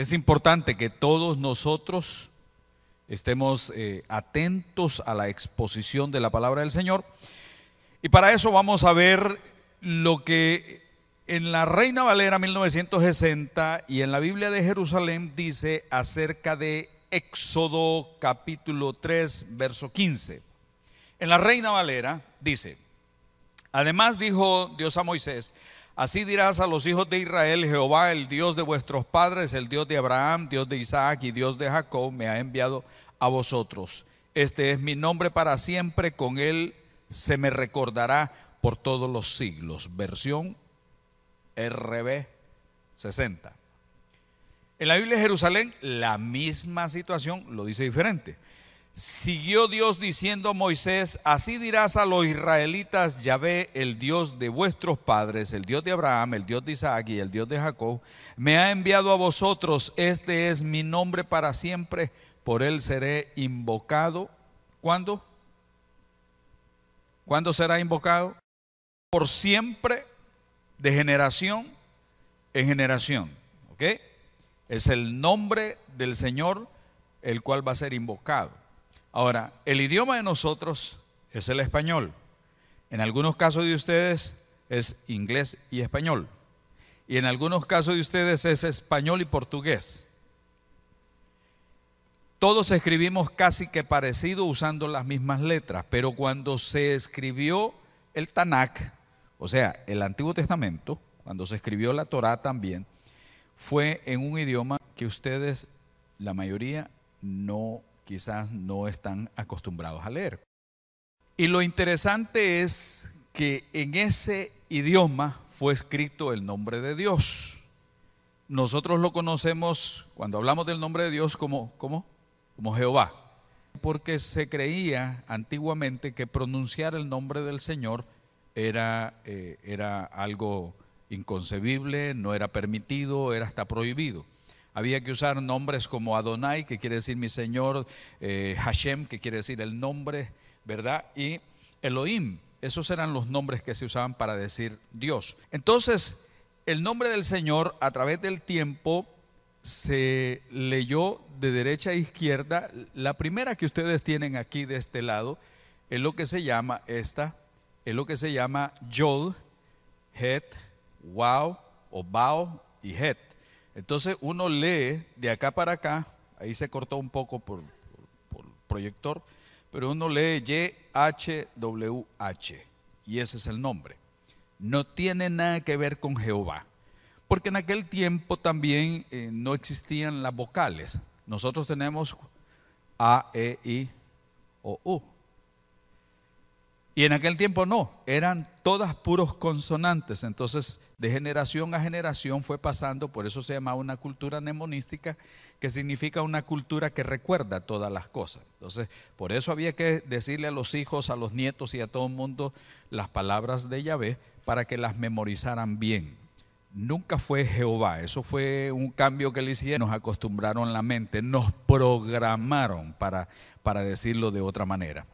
es importante que todos nosotros estemos eh, atentos a la exposición de la palabra del Señor. Y para eso vamos a ver lo que en la Reina Valera 1960 y en la Biblia de Jerusalén dice acerca de Éxodo capítulo 3, verso 15. En la Reina Valera dice, además dijo Dios a Moisés, Así dirás a los hijos de Israel, Jehová, el Dios de vuestros padres, el Dios de Abraham, Dios de Isaac y Dios de Jacob, me ha enviado a vosotros. Este es mi nombre para siempre, con él se me recordará por todos los siglos. Versión RB 60. En la Biblia de Jerusalén, la misma situación lo dice diferente. Siguió Dios diciendo a Moisés, así dirás a los israelitas, Yahvé, el Dios de vuestros padres, el Dios de Abraham, el Dios de Isaac y el Dios de Jacob, me ha enviado a vosotros, este es mi nombre para siempre, por él seré invocado. ¿Cuándo? ¿Cuándo será invocado? Por siempre, de generación en generación. ¿Ok? Es el nombre del Señor, el cual va a ser invocado. Ahora, el idioma de nosotros es el español. En algunos casos de ustedes es inglés y español. Y en algunos casos de ustedes es español y portugués. Todos escribimos casi que parecido usando las mismas letras, pero cuando se escribió el Tanakh, o sea, el Antiguo Testamento, cuando se escribió la Torá también, fue en un idioma que ustedes, la mayoría, no quizás no están acostumbrados a leer. Y lo interesante es que en ese idioma fue escrito el nombre de Dios. Nosotros lo conocemos cuando hablamos del nombre de Dios como, como Jehová, porque se creía antiguamente que pronunciar el nombre del Señor era, eh, era algo inconcebible, no era permitido, era hasta prohibido. Había que usar nombres como Adonai, que quiere decir mi Señor, eh, Hashem, que quiere decir el nombre, ¿verdad? Y Elohim, esos eran los nombres que se usaban para decir Dios. Entonces, el nombre del Señor a través del tiempo se leyó de derecha a izquierda. La primera que ustedes tienen aquí de este lado es lo que se llama esta, es lo que se llama Yod, Het, Wow o Bao y Het. Entonces uno lee de acá para acá, ahí se cortó un poco por, el proyector, pero uno lee H H y ese es el nombre. No tiene nada que ver con Jehová, porque en aquel tiempo también eh, no existían las vocales. Nosotros tenemos A, E, I o U. Y en aquel tiempo no, eran todas puros consonantes. Entonces, de generación a generación fue pasando, por eso se llamaba una cultura mnemonística, que significa una cultura que recuerda todas las cosas. Entonces, por eso había que decirle a los hijos, a los nietos y a todo el mundo las palabras de Yahvé para que las memorizaran bien. Nunca fue Jehová, eso fue un cambio que le hicieron, nos acostumbraron la mente, nos programaron para, para decirlo de otra manera.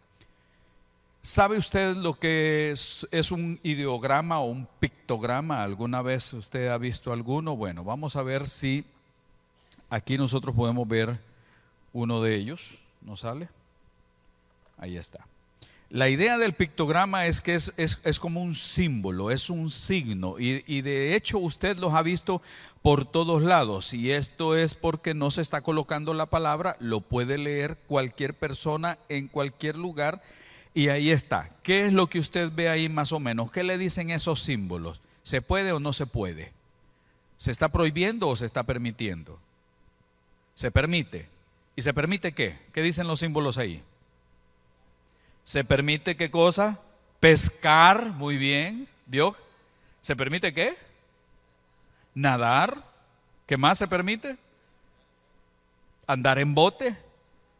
¿Sabe usted lo que es, un ideograma o un pictograma? ¿Alguna vez usted ha visto alguno? Bueno, vamos a ver si aquí nosotros podemos ver uno de ellos. ¿No sale? Ahí está. La idea del pictograma es que es, como un símbolo, es un signo y, y de hecho usted los ha visto por todos lados y esto es porque no se está colocando la palabra, lo puede leer cualquier persona en cualquier lugar y ahí está. ¿Qué es lo que usted ve ahí más o menos? ¿Qué le dicen esos símbolos? ¿Se puede o no se puede? ¿Se está prohibiendo o se está permitiendo? Se permite. ¿Y se permite qué? ¿Qué dicen los símbolos ahí? ¿Se permite qué cosa? Pescar, muy bien, Dios. ¿Se permite qué? Nadar. ¿Qué más se permite? Andar en bote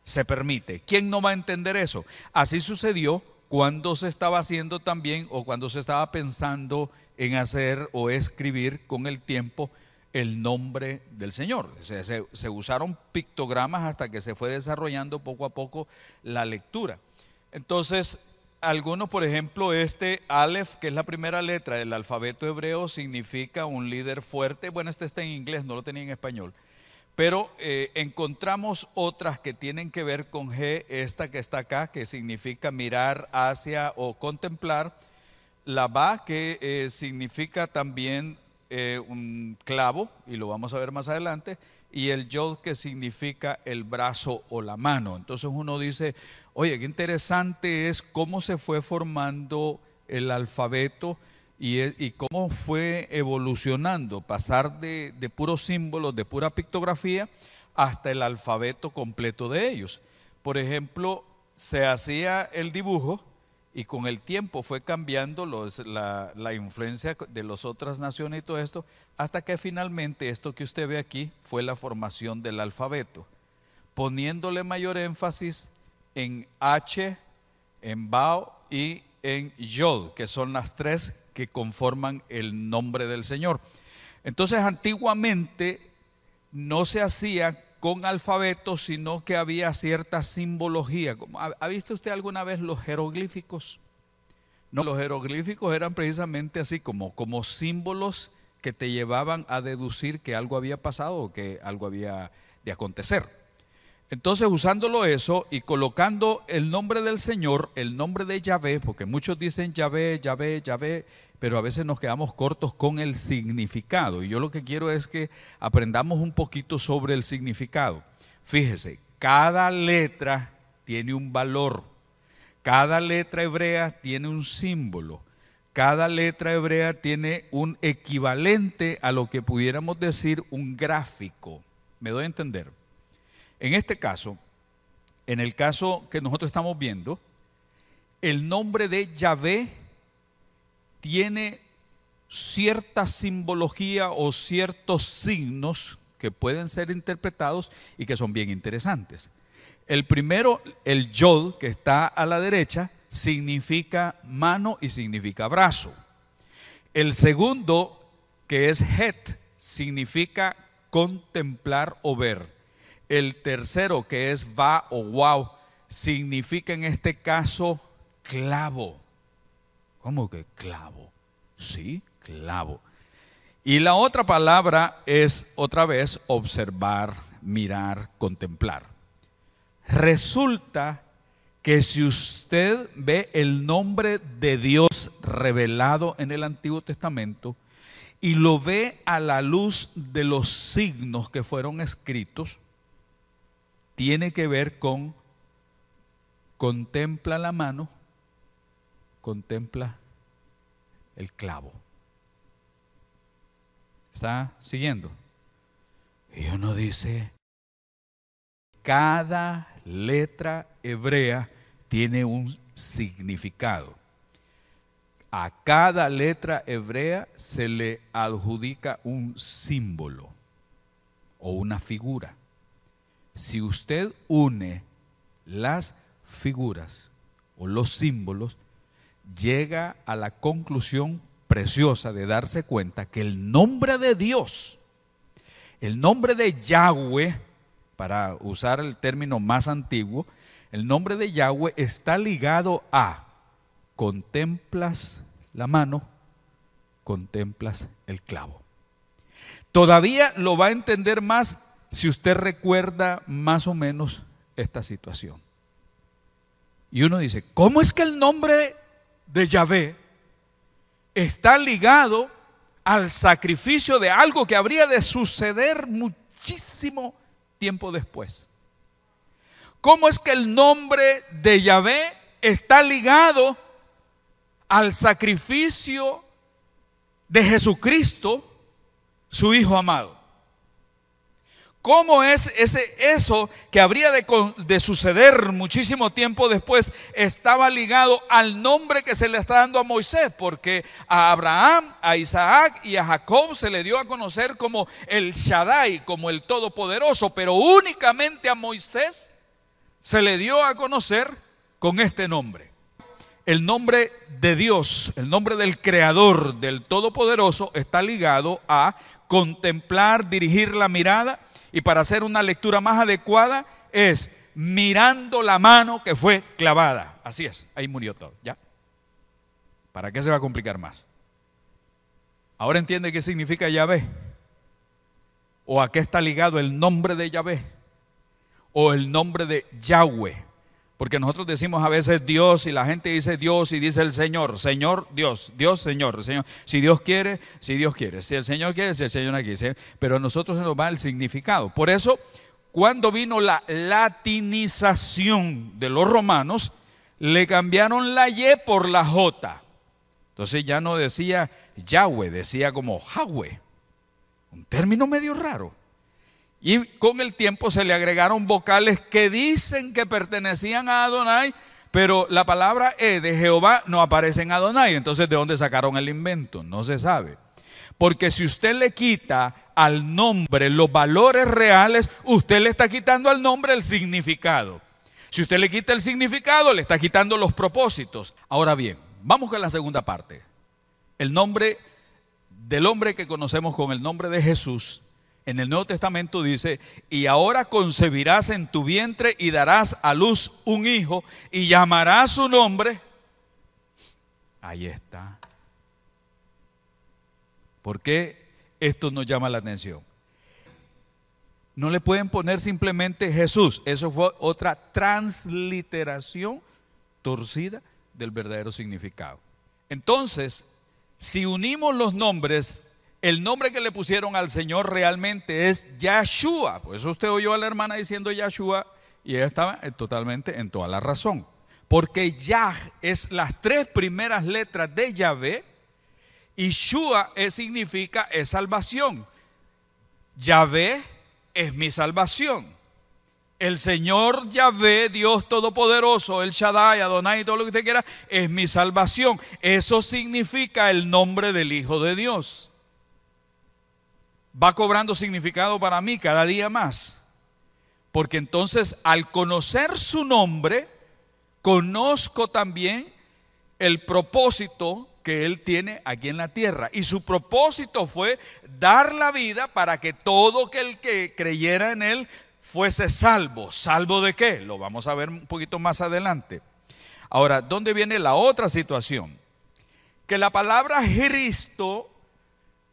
se permite. ¿Quién no va a entender eso? Así sucedió cuando se estaba haciendo también o cuando se estaba pensando en hacer o escribir con el tiempo el nombre del Señor. Se, usaron pictogramas hasta que se fue desarrollando poco a poco la lectura. Entonces, algunos, por ejemplo, este Aleph, que es la primera letra del alfabeto hebreo, significa un líder fuerte. Bueno, este está en inglés, no lo tenía en español. Pero eh, encontramos otras que tienen que ver con G, esta que está acá, que significa mirar hacia o contemplar. La Ba, que eh, significa también eh, un clavo, y lo vamos a ver más adelante. Y el Yod, que significa el brazo o la mano. Entonces uno dice, oye, qué interesante es cómo se fue formando el alfabeto y, cómo fue evolucionando, pasar de, puros símbolos, de pura pictografía, hasta el alfabeto completo de ellos. Por ejemplo, se hacía el dibujo y con el tiempo fue cambiando la, la, influencia de las otras naciones y todo esto, hasta que finalmente esto que usted ve aquí fue la formación del alfabeto, poniéndole mayor énfasis en H, en Bao y en Yod, que son las tres que conforman el nombre del Señor. Entonces antiguamente no se hacía con alfabeto, sino que había cierta simbología. ¿Ha visto usted alguna vez los jeroglíficos? No, los jeroglíficos eran precisamente así, como, como símbolos que te llevaban a deducir que algo había pasado o que algo había de acontecer. Entonces, usándolo eso y colocando el nombre del Señor, el nombre de Yahvé, porque muchos dicen Yahvé, Yahvé, Yahvé, pero a veces nos quedamos cortos con el significado. Y yo lo que quiero es que aprendamos un poquito sobre el significado. Fíjese, cada letra tiene un valor, cada letra hebrea tiene un símbolo, cada letra hebrea tiene un equivalente a lo que pudiéramos decir un gráfico. ¿Me doy a entender? En este caso, en el caso que nosotros estamos viendo, el nombre de Yahvé tiene cierta simbología o ciertos signos que pueden ser interpretados y que son bien interesantes. El primero, el yod, que está a la derecha, significa mano y significa brazo. El segundo, que es het, significa contemplar o ver. El tercero, que es va o wow, significa en este caso clavo. ¿Cómo que clavo? Sí, clavo. Y la otra palabra es otra vez observar, mirar, contemplar. Resulta que si usted ve el nombre de Dios revelado en el Antiguo Testamento y lo ve a la luz de los signos que fueron escritos, tiene que ver con contempla la mano, contempla el clavo. ¿Está siguiendo? Y uno dice, cada letra hebrea tiene un significado. A cada letra hebrea se le adjudica un símbolo o una figura. Si usted une las figuras o los símbolos, llega a la conclusión preciosa de darse cuenta que el nombre de Dios, el nombre de Yahweh, para usar el término más antiguo, el nombre de Yahweh está ligado a contemplas la mano, contemplas el clavo. Todavía lo va a entender más si usted recuerda más o menos esta situación. Y uno dice, ¿cómo es que el nombre de Yahvé está ligado al sacrificio de algo que habría de suceder muchísimo tiempo después. ¿Cómo es que el nombre de Yahvé está ligado al sacrificio de Jesucristo, su Hijo amado? ¿Cómo es ese, eso que habría de, de, suceder muchísimo tiempo después estaba ligado al nombre que se le está dando a Moisés? Porque a Abraham, a Isaac y a Jacob se le dio a conocer como el Shaddai, como el Todopoderoso, pero únicamente a Moisés se le dio a conocer con este nombre. El nombre de Dios, el nombre del Creador, del Todopoderoso, está ligado a contemplar, dirigir la mirada, y para hacer una lectura más adecuada es mirando la mano que fue clavada. Así es, ahí murió todo, ¿ya? ¿Para qué se va a complicar más? Ahora entiende qué significa Yahvé. O a qué está ligado el nombre de Yahvé. O el nombre de Yahweh. Porque nosotros decimos a veces Dios y la gente dice Dios y dice el Señor, Señor, Dios, Dios, Señor, Señor. Si Dios quiere, si Dios quiere, si el Señor quiere, si el Señor no quiere. Pero a nosotros nos va el significado. Por eso, cuando vino la latinización de los romanos, le cambiaron la Y por la J. Entonces ya no decía Yahweh, decía como Yahweh. Un término medio raro. Y con el tiempo se le agregaron vocales que dicen que pertenecían a Adonai, pero la palabra E de Jehová no aparece en Adonai. Entonces, ¿de dónde sacaron el invento? No se sabe. Porque si usted le quita al nombre los valores reales, usted le está quitando al nombre el significado. Si usted le quita el significado, le está quitando los propósitos. Ahora bien, vamos con la segunda parte. El nombre del hombre que conocemos con el nombre de Jesús en el Nuevo Testamento dice, y ahora concebirás en tu vientre y darás a luz un hijo y llamarás su nombre. Ahí está. ¿Por qué esto nos llama la atención? No le pueden poner simplemente Jesús. Eso fue otra transliteración torcida del verdadero significado. Entonces, si unimos los nombres el nombre que le pusieron al Señor realmente es Yahshua. Por eso usted oyó a la hermana diciendo Yahshua y ella estaba eh, totalmente en toda la razón. Porque Yah es las tres primeras letras de Yahvé y Shua significa es salvación. Yahvé es mi salvación. El Señor Yahvé, Dios Todopoderoso, el Shaddai, Adonai, todo lo que usted quiera, es mi salvación. Eso significa el nombre del Hijo de Dios va cobrando significado para mí cada día más. Porque entonces al conocer su nombre, conozco también el propósito que Él tiene aquí en la tierra. Y su propósito fue dar la vida para que todo aquel que creyera en Él fuese salvo. ¿Salvo de qué? Lo vamos a ver un poquito más adelante. Ahora, ¿dónde viene la otra situación? Que la palabra Cristo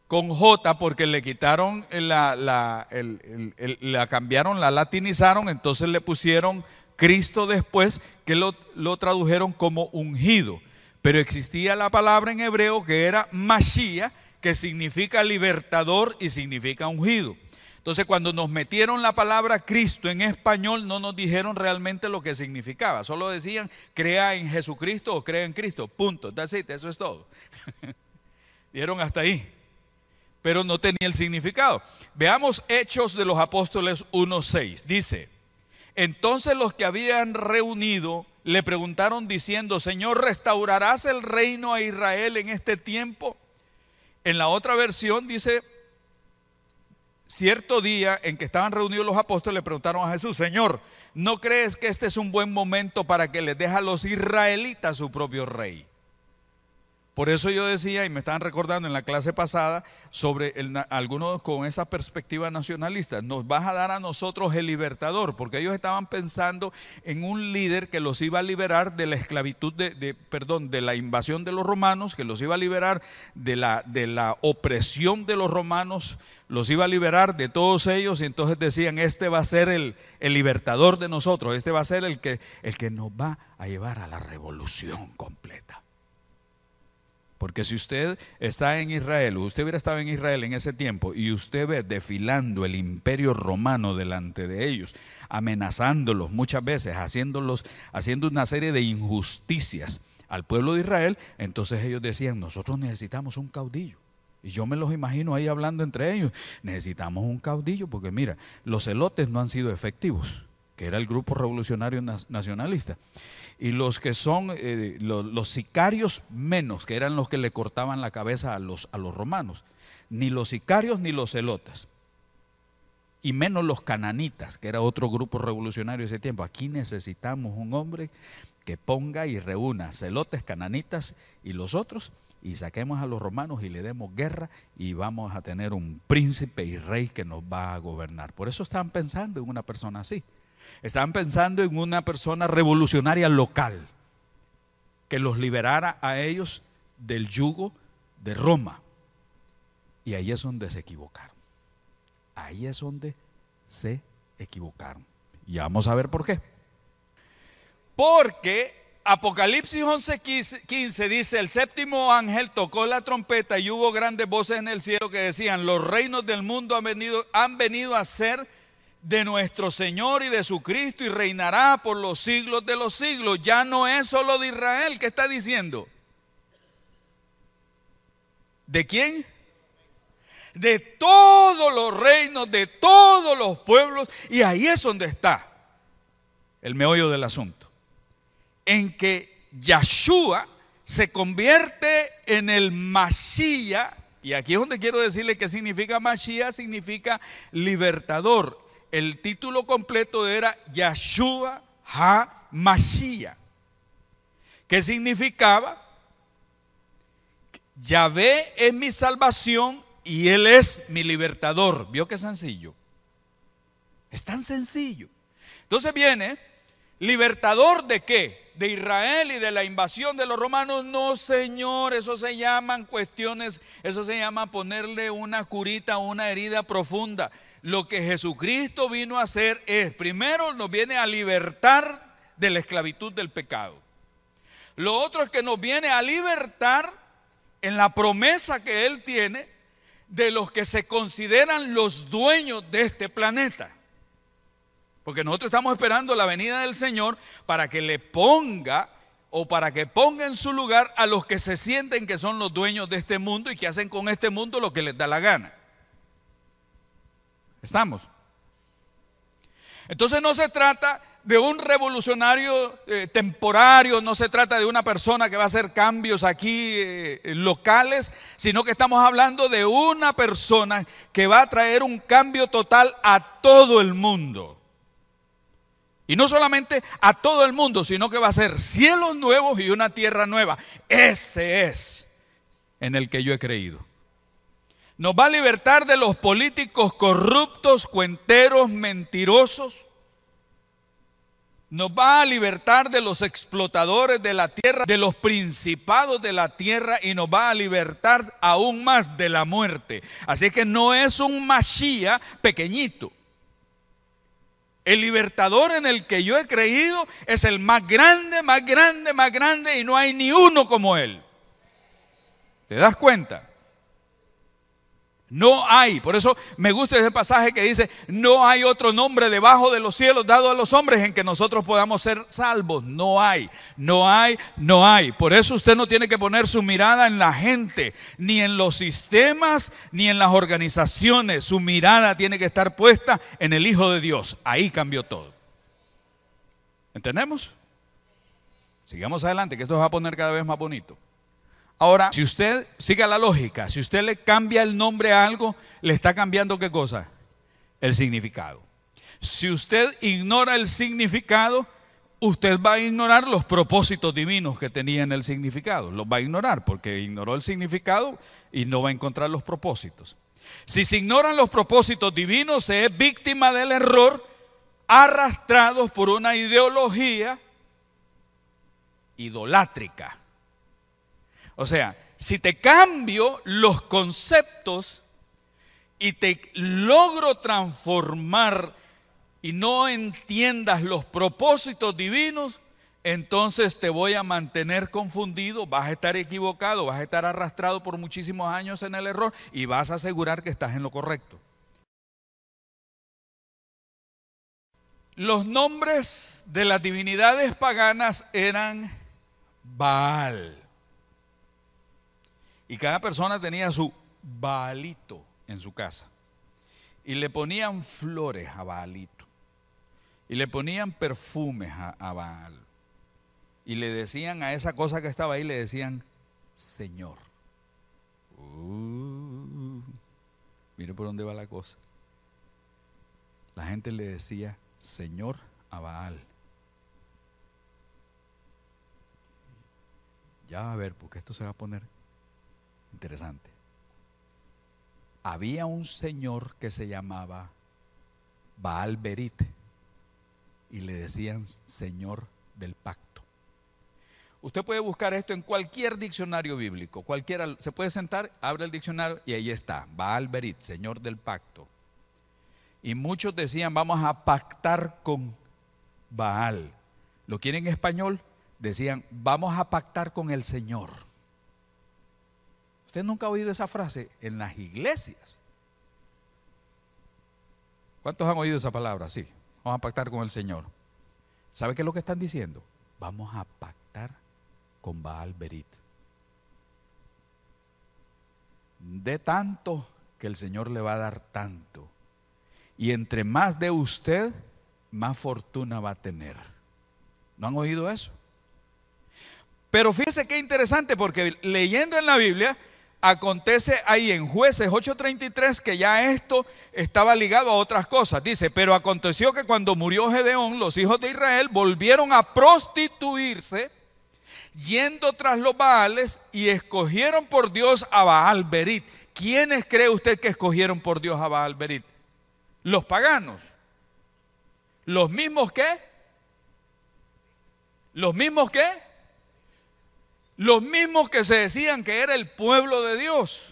con J porque le quitaron, la, la, cambiaron, la latinizaron, entonces le pusieron Cristo después, que lo, lo, tradujeron como ungido. Pero existía la palabra en hebreo que era Mashiach, que significa libertador y significa ungido. Entonces cuando nos metieron la palabra Cristo en español no nos dijeron realmente lo que significaba, solo decían crea en Jesucristo o crea en Cristo, punto, that's eso es todo. Dieron hasta ahí pero no tenía el significado. Veamos Hechos de los Apóstoles 1.6. Dice, entonces los que habían reunido le preguntaron diciendo, Señor, ¿restaurarás el reino a Israel en este tiempo? En la otra versión dice, cierto día en que estaban reunidos los apóstoles le preguntaron a Jesús, Señor, ¿no crees que este es un buen momento para que les deje a los israelitas su propio rey? Por eso yo decía, y me estaban recordando en la clase pasada, sobre algunos con esa perspectiva nacionalista, nos vas a dar a nosotros el libertador, porque ellos estaban pensando en un líder que los iba a liberar de la esclavitud, de, perdón, de la invasión de los romanos, que los iba a liberar de la, de la opresión de los romanos, los iba a liberar de todos ellos, y entonces decían, este va a ser el, el libertador de nosotros, este va a ser el que, el que nos va a llevar a la revolución completa. Porque si usted está en Israel, usted hubiera estado en Israel en ese tiempo y usted ve desfilando el imperio romano delante de ellos, amenazándolos muchas veces, haciéndolos, haciendo una serie de injusticias al pueblo de Israel, entonces ellos decían, nosotros necesitamos un caudillo. Y yo me los imagino ahí hablando entre ellos, necesitamos un caudillo porque mira, los elotes no han sido efectivos, que era el grupo revolucionario nacionalista y los que son eh, los, sicarios menos, que eran los que le cortaban la cabeza a los, a los romanos. Ni los sicarios ni los celotas. Y menos los cananitas, que era otro grupo revolucionario de ese tiempo. Aquí necesitamos un hombre que ponga y reúna celotes, cananitas y los otros, y saquemos a los romanos y le demos guerra y vamos a tener un príncipe y rey que nos va a gobernar. Por eso estaban pensando en una persona así. Estaban pensando en una persona revolucionaria local que los liberara a ellos del yugo de Roma. Y ahí es donde se equivocaron. Ahí es donde se equivocaron. Y vamos a ver por qué. Porque Apocalipsis 11:15 dice, el séptimo ángel tocó la trompeta y hubo grandes voces en el cielo que decían, los reinos del mundo han venido, han venido a ser de nuestro Señor y de su Cristo y reinará por los siglos de los siglos. Ya no es solo de Israel que está diciendo. ¿De quién? De todos los reinos, de todos los pueblos. Y ahí es donde está el meollo del asunto. En que Yahshua se convierte en el Mashiach. Y aquí es donde quiero decirle que significa Mashiach, significa libertador el título completo era Yahshua HaMashiach, que significaba Yahvé es mi salvación y Él es mi libertador. ¿Vio qué sencillo? Es tan sencillo. Entonces viene, libertador de qué? De Israel y de la invasión de los romanos. No, Señor, eso se llaman cuestiones, eso se llama ponerle una curita, una herida profunda lo que Jesucristo vino a hacer es, primero nos viene a libertar de la esclavitud del pecado. Lo otro es que nos viene a libertar en la promesa que Él tiene de los que se consideran los dueños de este planeta. Porque nosotros estamos esperando la venida del Señor para que le ponga o para que ponga en su lugar a los que se sienten que son los dueños de este mundo y que hacen con este mundo lo que les da la gana. ¿Estamos? Entonces no se trata de un revolucionario eh, temporario, no se trata de una persona que va a hacer cambios aquí eh, eh, locales, sino que estamos hablando de una persona que va a traer un cambio total a todo el mundo. Y no solamente a todo el mundo, sino que va a ser cielos nuevos y una tierra nueva. Ese es en el que yo he creído. Nos va a libertar de los políticos corruptos, cuenteros, mentirosos. Nos va a libertar de los explotadores de la tierra, de los principados de la tierra y nos va a libertar aún más de la muerte. Así que no es un mashía pequeñito. El libertador en el que yo he creído es el más grande, más grande, más grande y no hay ni uno como él. ¿Te das cuenta? No hay. Por eso me gusta ese pasaje que dice, no hay otro nombre debajo de los cielos dado a los hombres en que nosotros podamos ser salvos. No hay, no hay, no hay. Por eso usted no tiene que poner su mirada en la gente, ni en los sistemas, ni en las organizaciones. Su mirada tiene que estar puesta en el Hijo de Dios. Ahí cambió todo. ¿Entendemos? Sigamos adelante, que esto se va a poner cada vez más bonito. Ahora, si usted siga la lógica, si usted le cambia el nombre a algo, le está cambiando qué cosa? El significado. Si usted ignora el significado, usted va a ignorar los propósitos divinos que tenía en el significado. Los va a ignorar porque ignoró el significado y no va a encontrar los propósitos. Si se ignoran los propósitos divinos, se es víctima del error arrastrados por una ideología idolátrica o sea, si te cambio los conceptos y te logro transformar y no entiendas los propósitos divinos, entonces te voy a mantener confundido, vas a estar equivocado, vas a estar arrastrado por muchísimos años en el error y vas a asegurar que estás en lo correcto. Los nombres de las divinidades paganas eran Baal. Y cada persona tenía su Balito en su casa. Y le ponían flores a Baalito. Y le ponían perfumes a, Baal. Y le decían a esa cosa que estaba ahí, le decían, Señor. Uh, mire por dónde va la cosa. La gente le decía, Señor a Baal. Ya a ver, porque esto se va a poner Interesante. Había un señor que se llamaba Baal Berit y le decían Señor del Pacto. Usted puede buscar esto en cualquier diccionario bíblico, cualquiera, se puede sentar, abre el diccionario y ahí está, Baal Berit, Señor del Pacto. Y muchos decían, vamos a pactar con Baal. ¿Lo quieren en español? Decían, vamos a pactar con el Señor. Usted nunca ha oído esa frase en las iglesias. ¿Cuántos han oído esa palabra? Sí, vamos a pactar con el Señor. ¿Sabe qué es lo que están diciendo? Vamos a pactar con Baal Berit. De tanto que el Señor le va a dar tanto. Y entre más de usted, más fortuna va a tener. ¿No han oído eso? Pero fíjese qué interesante, porque leyendo en la Biblia, Acontece ahí en jueces 8:33 que ya esto estaba ligado a otras cosas. Dice, pero aconteció que cuando murió Gedeón, los hijos de Israel volvieron a prostituirse yendo tras los Baales y escogieron por Dios a Baal Berit. ¿Quiénes cree usted que escogieron por Dios a Baal Berit? Los paganos. ¿Los mismos qué? ¿Los mismos qué? Los mismos que se decían que era el pueblo de Dios.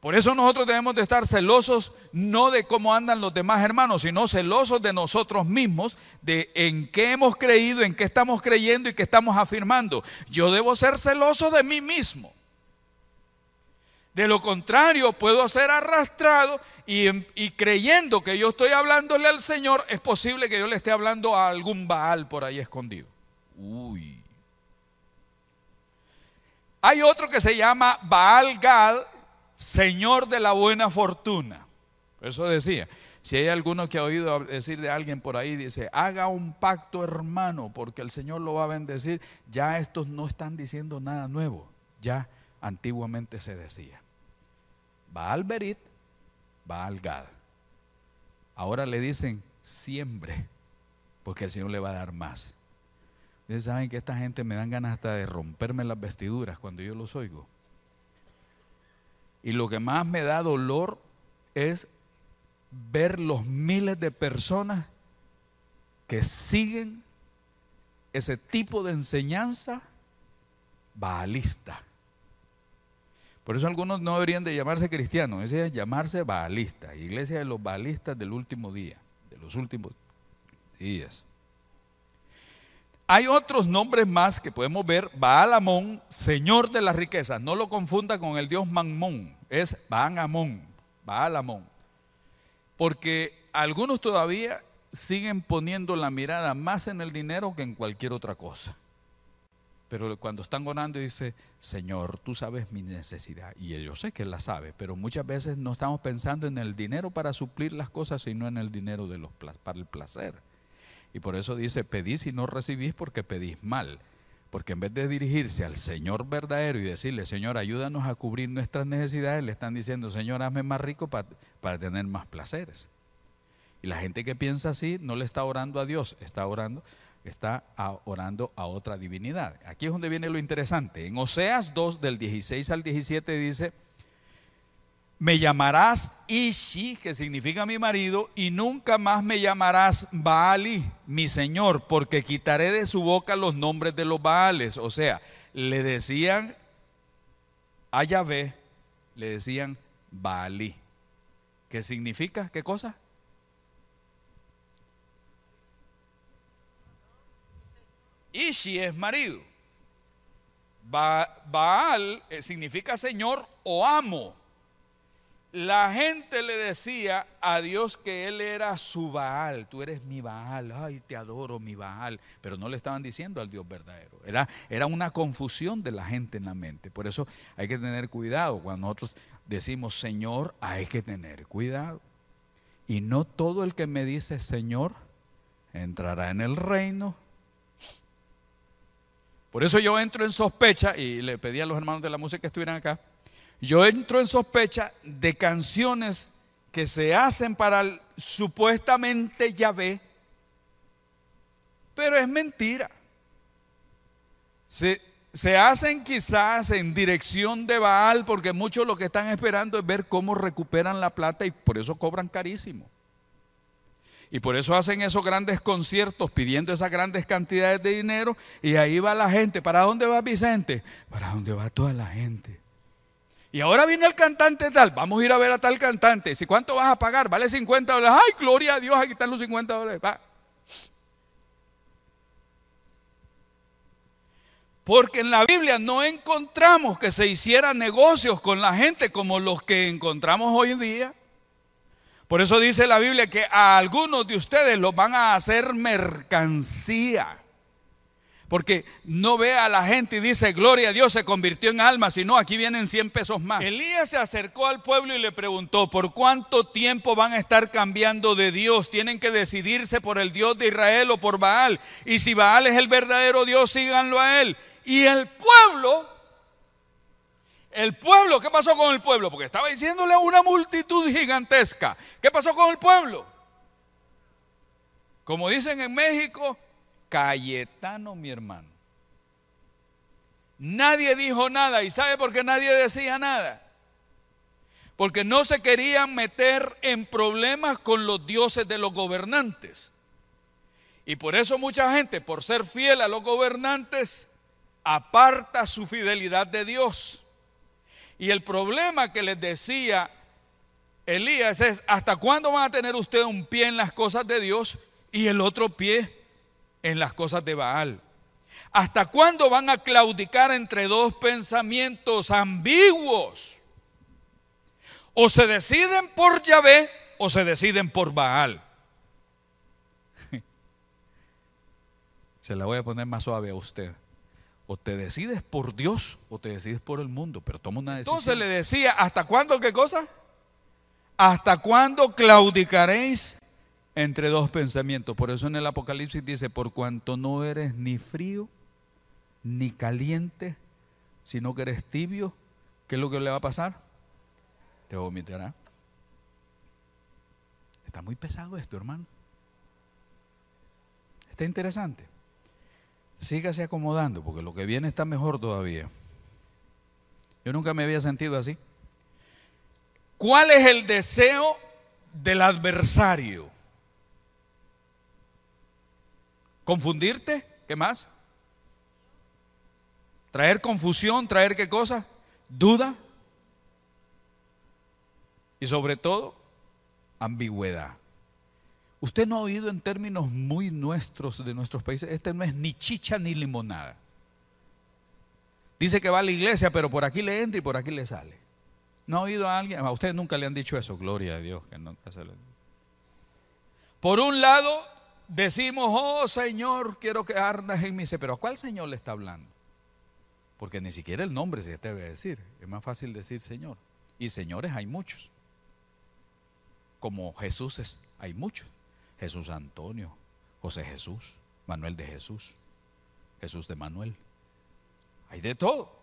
Por eso nosotros debemos de estar celosos no de cómo andan los demás hermanos, sino celosos de nosotros mismos, de en qué hemos creído, en qué estamos creyendo y qué estamos afirmando. Yo debo ser celoso de mí mismo. De lo contrario, puedo ser arrastrado y, creyendo que yo estoy hablándole al Señor, es posible que yo le esté hablando a algún Baal por ahí escondido. Uy. Hay otro que se llama Baal Gad, Señor de la Buena Fortuna. Eso decía. Si hay alguno que ha oído decir de alguien por ahí, dice, haga un pacto hermano porque el Señor lo va a bendecir, ya estos no están diciendo nada nuevo, ya antiguamente se decía. Baal Berit, Baal Gad. Ahora le dicen, siempre, porque el Señor le va a dar más. Ustedes saben que esta gente me dan ganas hasta de romperme las vestiduras cuando yo los oigo. Y lo que más me da dolor es ver los miles de personas que siguen ese tipo de enseñanza baalista. Por eso algunos no deberían de llamarse cristianos, ese es llamarse baalista, iglesia de los baalistas del último día, de los últimos días. Hay otros nombres más que podemos ver. Baal señor de las riquezas. No lo confunda con el dios Manmón. Es Baal Amón. Porque algunos todavía siguen poniendo la mirada más en el dinero que en cualquier otra cosa. Pero cuando están orando dice, Señor, tú sabes mi necesidad. Y yo sé que la sabe, pero muchas veces no estamos pensando en el dinero para suplir las cosas, sino en el dinero de los, para el placer. Y por eso dice, pedís y no recibís porque pedís mal. Porque en vez de dirigirse al Señor verdadero y decirle, Señor, ayúdanos a cubrir nuestras necesidades, le están diciendo, Señor, hazme más rico para, tener más placeres. Y la gente que piensa así no le está orando a Dios, está orando, está orando a otra divinidad. Aquí es donde viene lo interesante. En Oseas 2, del 16 al 17 dice, me llamarás Ishi, que significa mi marido, y nunca más me llamarás Baali, mi señor, porque quitaré de su boca los nombres de los Baales. O sea, le decían a Yahvé, le decían Baali. ¿Qué significa? ¿Qué cosa? Ishi es marido. Baal eh, significa señor o amo la gente le decía a Dios que él era su Baal, tú eres mi Baal, ay, te adoro mi Baal, pero no le estaban diciendo al Dios verdadero. Era, era una confusión de la gente en la mente. Por eso hay que tener cuidado. Cuando nosotros decimos Señor, hay que tener cuidado. Y no todo el que me dice Señor entrará en el reino. Por eso yo entro en sospecha y le pedí a los hermanos de la música que estuvieran acá yo entro en sospecha de canciones que se hacen para supuestamente Yahvé, pero es mentira. Se, se hacen quizás en dirección de Baal, porque muchos lo que están esperando es ver cómo recuperan la plata y por eso cobran carísimo. Y por eso hacen esos grandes conciertos pidiendo esas grandes cantidades de dinero y ahí va la gente. ¿Para dónde va Vicente? ¿Para dónde va toda la gente? Y ahora viene el cantante tal, vamos a ir a ver a tal cantante. Si cuánto vas a pagar, vale 50 dólares. Ay, gloria a Dios, que están los 50 dólares. Porque en la Biblia no encontramos que se hicieran negocios con la gente como los que encontramos hoy en día. Por eso dice la Biblia que a algunos de ustedes los van a hacer mercancía. Porque no ve a la gente y dice, gloria a Dios, se convirtió en alma, sino aquí vienen 100 pesos más. Elías se acercó al pueblo y le preguntó, ¿por cuánto tiempo van a estar cambiando de Dios? Tienen que decidirse por el Dios de Israel o por Baal. Y si Baal es el verdadero Dios, síganlo a él. Y el pueblo, el pueblo, ¿qué pasó con el pueblo? Porque estaba diciéndole a una multitud gigantesca. ¿Qué pasó con el pueblo? Como dicen en México, Cayetano, mi hermano. Nadie dijo nada. ¿Y sabe por qué nadie decía nada? Porque no se querían meter en problemas con los dioses de los gobernantes. Y por eso mucha gente, por ser fiel a los gobernantes, aparta su fidelidad de Dios. Y el problema que les decía Elías es, ¿hasta cuándo van a tener usted un pie en las cosas de Dios y el otro pie en las cosas de Baal. ¿Hasta cuándo van a claudicar entre dos pensamientos ambiguos? O se deciden por Yahvé o se deciden por Baal. Se la voy a poner más suave a usted. O te decides por Dios o te decides por el mundo, pero toma una decisión. Entonces le decía, ¿hasta cuándo qué cosa? ¿Hasta cuándo claudicaréis entre dos pensamientos. Por eso en el Apocalipsis dice, por cuanto no eres ni frío ni caliente, sino que eres tibio, ¿qué es lo que le va a pasar? Te vomitará. Está muy pesado esto, hermano. Está interesante. Sígase acomodando, porque lo que viene está mejor todavía. Yo nunca me había sentido así. ¿Cuál es el deseo del adversario? confundirte, ¿qué más? Traer confusión, traer qué cosa? Duda. Y sobre todo, ambigüedad. Usted no ha oído en términos muy nuestros de nuestros países, este no es ni chicha ni limonada. Dice que va a la iglesia, pero por aquí le entra y por aquí le sale. ¿No ha oído a alguien? A ustedes nunca le han dicho eso, gloria a Dios que nunca se Por un lado, decimos, oh Señor, quiero que ardas en mí. Pero ¿a cuál Señor le está hablando? Porque ni siquiera el nombre se debe decir. Es más fácil decir Señor. Y señores hay muchos. Como Jesús es, hay muchos. Jesús Antonio, José Jesús, Manuel de Jesús, Jesús de Manuel. Hay de todo.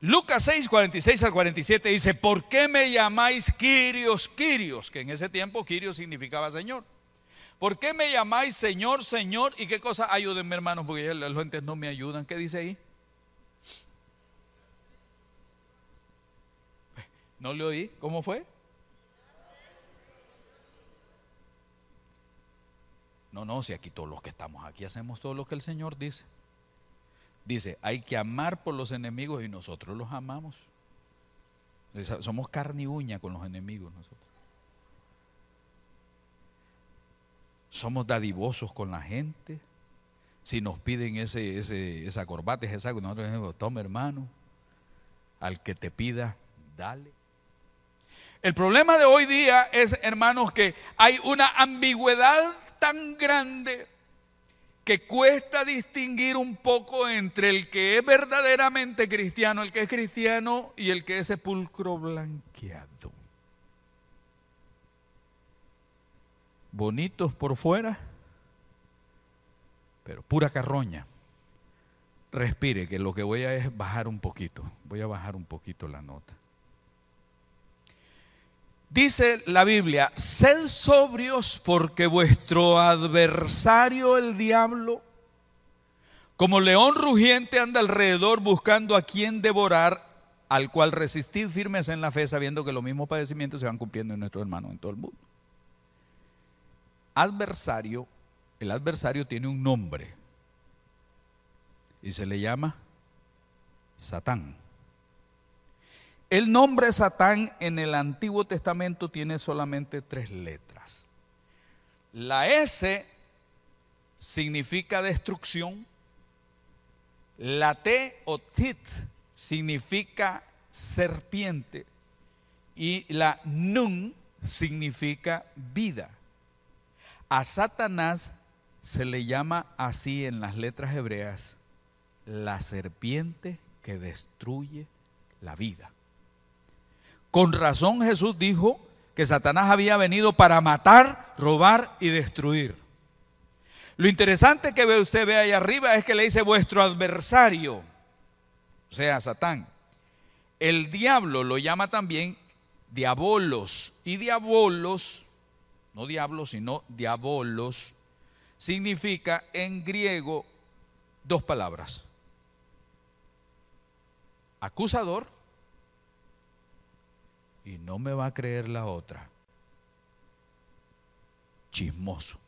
Lucas 6, 46 al 47 dice, ¿por qué me llamáis Quirios, Quirios? Que en ese tiempo Quirios significaba Señor. ¿Por qué me llamáis Señor, Señor? ¿Y qué cosa? Ayúdenme, hermanos, porque los entes no me ayudan. ¿Qué dice ahí? No le oí. ¿Cómo fue? No, no, si aquí todos los que estamos aquí hacemos todo lo que el Señor dice. Dice, hay que amar por los enemigos y nosotros los amamos. Somos carne y uña con los enemigos nosotros. Somos dadivosos con la gente. Si nos piden ese, ese, esa corbata, ese saco, nosotros decimos, toma hermano, al que te pida, dale. El problema de hoy día es, hermanos, que hay una ambigüedad tan grande que cuesta distinguir un poco entre el que es verdaderamente cristiano, el que es cristiano y el que es sepulcro blanqueado. bonitos por fuera, pero pura carroña. Respire, que lo que voy a es bajar un poquito. Voy a bajar un poquito la nota. Dice la Biblia, sed sobrios porque vuestro adversario el diablo, como león rugiente anda alrededor buscando a quien devorar, al cual resistid firmes en la fe, sabiendo que los mismos padecimientos se van cumpliendo en nuestro hermano en todo el mundo adversario, el adversario tiene un nombre y se le llama Satán. El nombre Satán en el Antiguo Testamento tiene solamente tres letras. La S significa destrucción, la T o Tit significa serpiente y la Nun significa vida. A Satanás se le llama así en las letras hebreas, la serpiente que destruye la vida. Con razón Jesús dijo que Satanás había venido para matar, robar y destruir. Lo interesante que usted ve ahí arriba es que le dice vuestro adversario, o sea, Satán. El diablo lo llama también diabolos y diabolos no diablos, sino diabolos, significa en griego dos palabras. Acusador y no me va a creer la otra. Chismoso.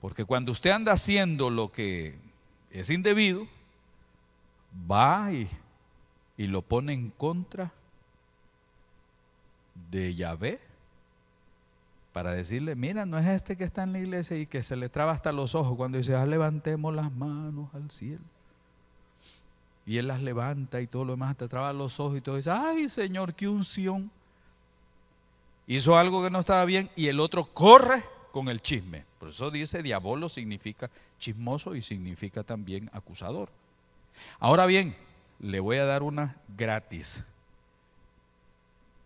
Porque cuando usted anda haciendo lo que es indebido, va y, y lo pone en contra de Yahvé para decirle, mira, no es este que está en la iglesia y que se le traba hasta los ojos cuando dice, ah, levantemos las manos al cielo. Y él las levanta y todo lo demás, hasta traba los ojos y todo dice, ay Señor, qué unción. Hizo algo que no estaba bien y el otro corre con el chisme. Por eso dice, diabolo significa chismoso y significa también acusador. Ahora bien, le voy a dar una gratis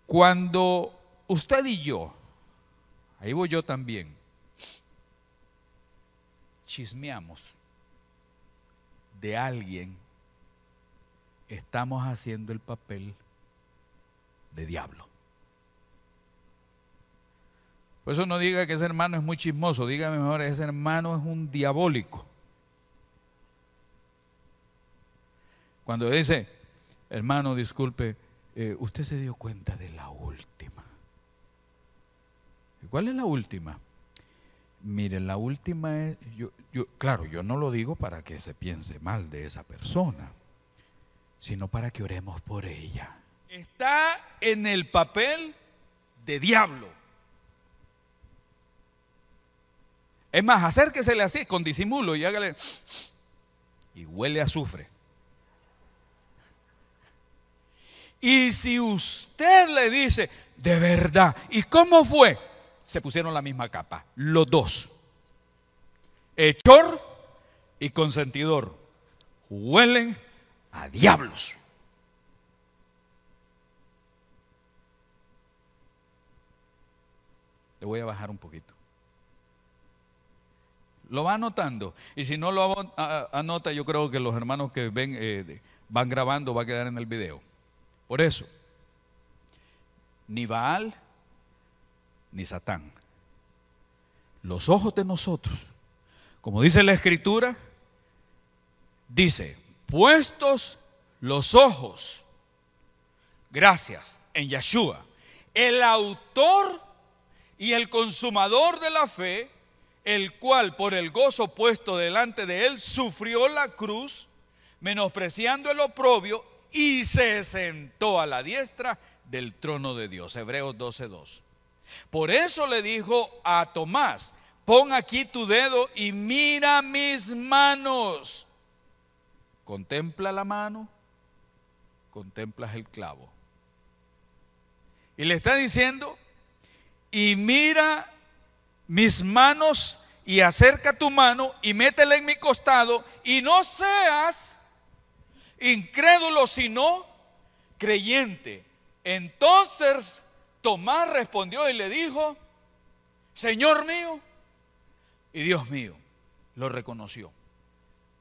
cuando usted y yo, ahí voy yo también, chismeamos de alguien, estamos haciendo el papel de diablo. Por eso no diga que ese hermano es muy chismoso, dígame mejor, ese hermano es un diabólico. Cuando dice, hermano, disculpe, eh, usted se dio cuenta de la última. ¿Cuál es la última? Mire, la última es, yo, claro, yo no lo digo para que se piense mal de esa persona, sino para que oremos por ella. Está en el papel de diablo. Es más, acérquesele así, con disimulo, y hágale. Y huele a azufre. Y si usted le dice, de verdad, ¿y cómo fue? Se pusieron la misma capa, los dos. Hechor y consentidor. Huelen a diablos. Le voy a bajar un poquito. Lo va anotando. Y si no lo anota, yo creo que los hermanos que ven, eh, van grabando va a quedar en el video. Por eso, ni Baal ni Satán. Los ojos de nosotros, como dice la escritura, dice, puestos los ojos, gracias, en Yeshua, el autor y el consumador de la fe, el cual por el gozo puesto delante de él sufrió la cruz, menospreciando el oprobio y se sentó a la diestra del trono de Dios. Hebreos 12:2. Por eso le dijo a Tomás, pon aquí tu dedo y mira mis manos. Contempla la mano, contemplas el clavo. Y le está diciendo, y mira mis manos y acerca tu mano y métela en mi costado y no seas incrédulo sino creyente. Entonces Tomás respondió y le dijo, Señor mío y Dios mío, lo reconoció.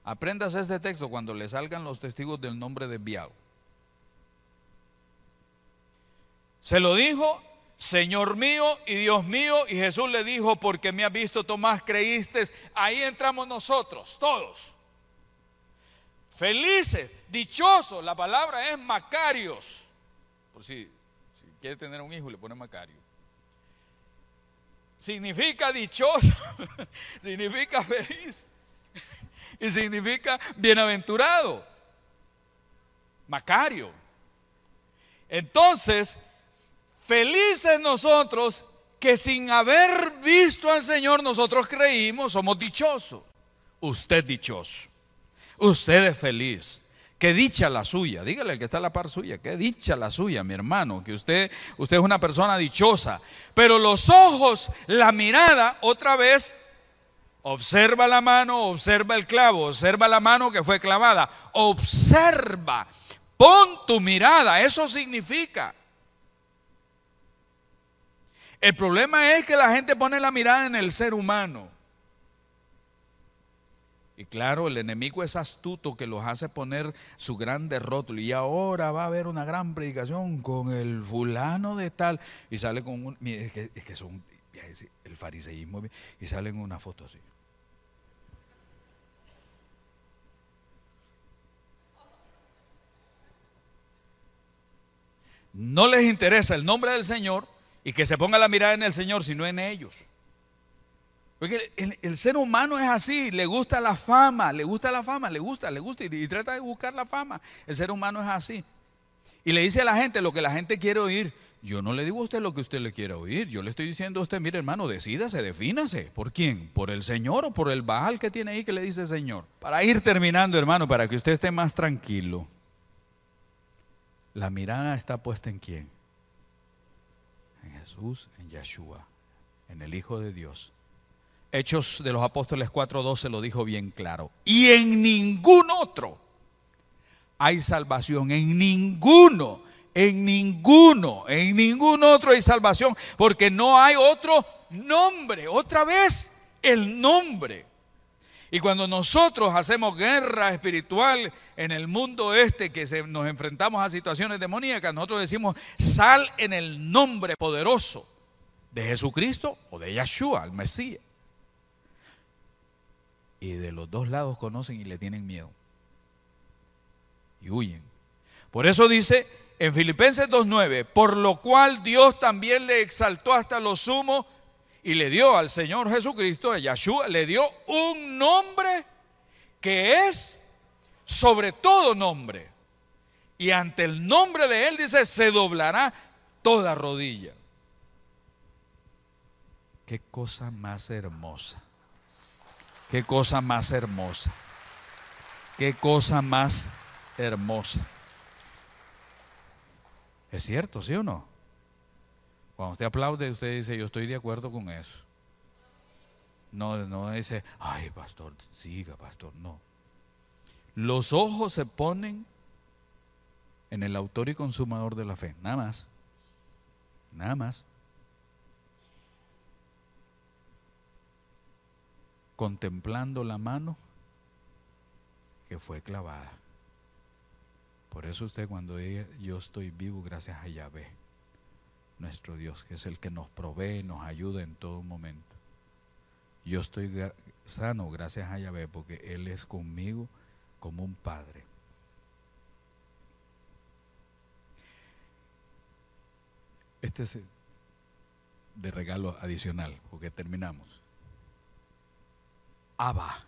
Aprendas este texto cuando le salgan los testigos del nombre de desviado. Se lo dijo, Señor mío y Dios mío, y Jesús le dijo, porque me has visto Tomás, creíste, ahí entramos nosotros, todos. Felices, dichosos, la palabra es macarios. Por si, si quiere tener un hijo, le pone macario. Significa dichoso, significa feliz y significa bienaventurado. Macario. Entonces, felices nosotros que sin haber visto al Señor nosotros creímos, somos dichosos. Usted dichoso usted es feliz. Qué dicha la suya. Dígale al que está a la par suya, qué dicha la suya, mi hermano, que usted, usted es una persona dichosa. Pero los ojos, la mirada, otra vez, observa la mano, observa el clavo, observa la mano que fue clavada, observa, pon tu mirada, eso significa. El problema es que la gente pone la mirada en el ser humano. Y claro, el enemigo es astuto que los hace poner su gran rótulo. Y ahora va a haber una gran predicación con el fulano de tal. Y sale con un. Es que, es que son. el fariseísmo. Y salen una foto así. No les interesa el nombre del Señor y que se ponga la mirada en el Señor, sino en ellos. Porque el, ser humano es así, le gusta la fama, le gusta la fama, le gusta, le gusta y, trata de buscar la fama. El ser humano es así. Y le dice a la gente lo que la gente quiere oír. Yo no le digo a usted lo que usted le quiere oír. Yo le estoy diciendo a usted, mire hermano, decídase, defínase. ¿Por quién? ¿Por el Señor o por el Baal que tiene ahí que le dice Señor? Para ir terminando, hermano, para que usted esté más tranquilo. La mirada está puesta en quién? En Jesús, en Yeshua, en el Hijo de Dios Hechos de los Apóstoles 4:12 lo dijo bien claro. Y en ningún otro hay salvación, en ninguno, en ninguno, en ningún otro hay salvación, porque no hay otro nombre. Otra vez, el nombre. Y cuando nosotros hacemos guerra espiritual en el mundo este, que nos enfrentamos a situaciones demoníacas, nosotros decimos, sal en el nombre poderoso de Jesucristo o de Yeshua, el Mesías y de los dos lados conocen y le tienen miedo. Y huyen. Por eso dice en Filipenses 2.9, por lo cual Dios también le exaltó hasta lo sumo y le dio al Señor Jesucristo, a Yahshua, le dio un nombre que es sobre todo nombre. Y ante el nombre de Él dice, se doblará toda rodilla. Qué cosa más hermosa. Qué cosa más hermosa. Qué cosa más hermosa. Es cierto, ¿sí o no? Cuando usted aplaude, usted dice, yo estoy de acuerdo con eso. No, no dice, ay, pastor, siga, pastor, no. Los ojos se ponen en el autor y consumador de la fe, nada más. Nada más. contemplando la mano que fue clavada. Por eso usted cuando diga, yo estoy vivo gracias a Yahvé, nuestro Dios, que es el que nos provee y nos ayuda en todo momento. Yo estoy sano gracias a Yahvé porque Él es conmigo como un padre. Este es eh, de regalo adicional, porque terminamos. Abba.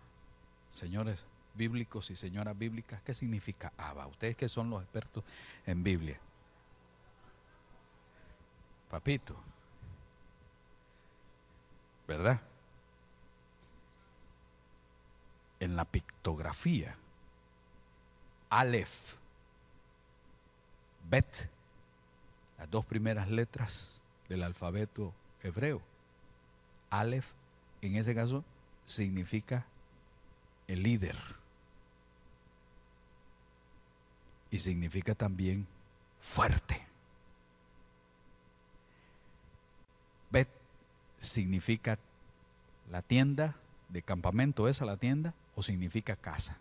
Señores bíblicos y señoras bíblicas, ¿qué significa Abba? Ustedes que son los expertos en Biblia. Papito. ¿Verdad? En la pictografía, Aleph, Bet, las dos primeras letras del alfabeto hebreo. Aleph, en ese caso, significa el líder. Y significa también fuerte. Bet significa la tienda de campamento, esa la tienda, o significa casa.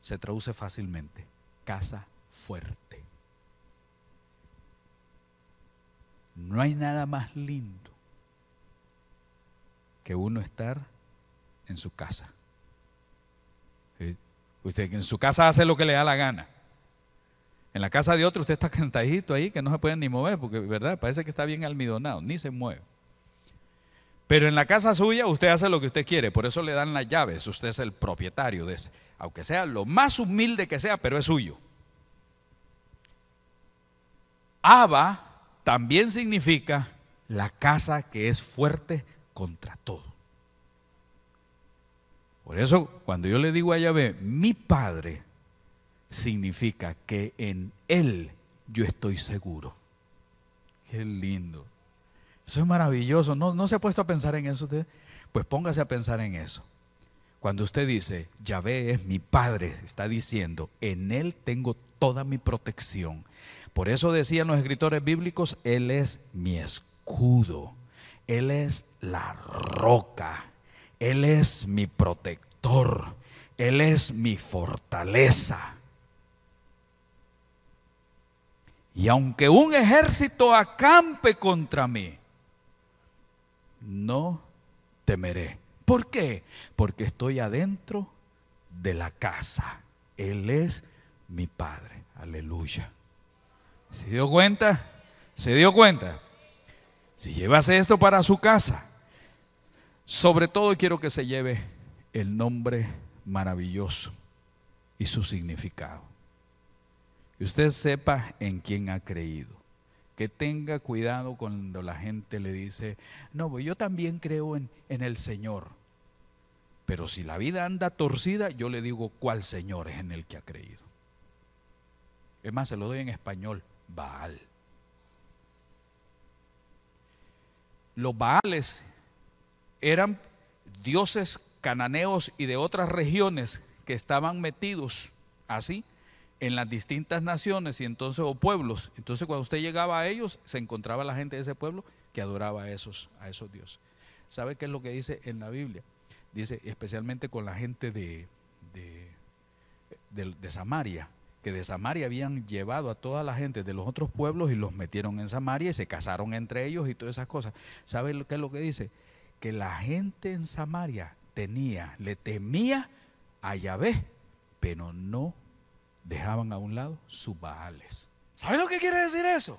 Se traduce fácilmente, casa fuerte. No hay nada más lindo que uno estar en su casa. Usted en su casa hace lo que le da la gana. En la casa de otro usted está cantadito ahí que no se puede ni mover porque, ¿verdad? Parece que está bien almidonado, ni se mueve. Pero en la casa suya usted hace lo que usted quiere, por eso le dan las llaves, usted es el propietario de ese, aunque sea lo más humilde que sea, pero es suyo. Ava también significa la casa que es fuerte contra todo. Por eso, cuando yo le digo a Yahvé, mi Padre, significa que en Él yo estoy seguro. Qué lindo. Eso es maravilloso. ¿No, se ha puesto a pensar en eso usted? Pues póngase a pensar en eso. Cuando usted dice, Yahvé es mi Padre, está diciendo, en Él tengo toda mi protección. Por eso decían los escritores bíblicos, Él es mi escudo, Él es la roca, él es mi protector, Él es mi fortaleza. Y aunque un ejército acampe contra mí, no temeré. ¿Por qué? Porque estoy adentro de la casa. Él es mi Padre. Aleluya. ¿Se dio cuenta? ¿Se dio cuenta? Si llevas esto para su casa, sobre todo quiero que se lleve el nombre maravilloso y su significado. Que usted sepa en quién ha creído. Que tenga cuidado cuando la gente le dice, no, pues yo también creo en, en el Señor. Pero si la vida anda torcida, yo le digo cuál Señor es en el que ha creído. Es más, se lo doy en español, Baal. Los Baales eran dioses cananeos y de otras regiones que estaban metidos así en las distintas naciones y entonces o pueblos. Entonces cuando usted llegaba a ellos, se encontraba la gente de ese pueblo que adoraba a esos, a esos dioses. ¿Sabe qué es lo que dice en la Biblia? Dice, especialmente con la gente de, de, Samaria, que de Samaria habían llevado a toda la gente de los otros pueblos y los metieron en Samaria y se casaron entre ellos y todas esas cosas. ¿Sabe qué es lo que dice? la gente en Samaria tenía, le temía a Yahvé, pero no dejaban a un lado sus Baales. ¿Sabe lo que quiere decir eso?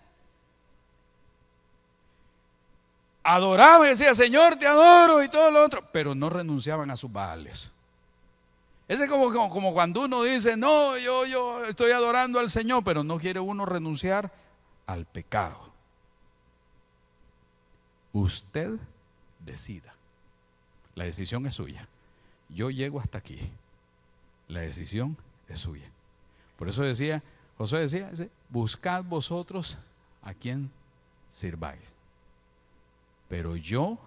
Adoraba decía, Señor, te adoro y todo lo otro, pero no renunciaban a sus Baales. Ese es como, como, cuando uno dice, no, yo, yo estoy adorando al Señor, pero no quiere uno renunciar al pecado. Usted decida. La decisión es suya. Yo llego hasta aquí. La decisión es suya. Por eso decía, José decía, buscad vosotros a quien sirváis. Pero yo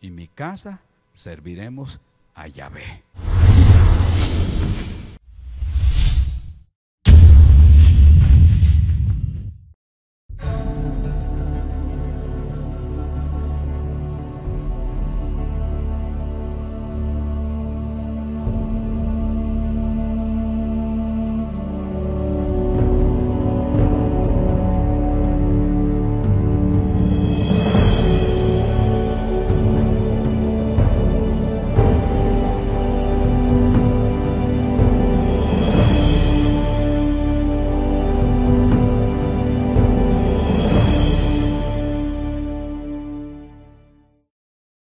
y mi casa serviremos a Yahvé.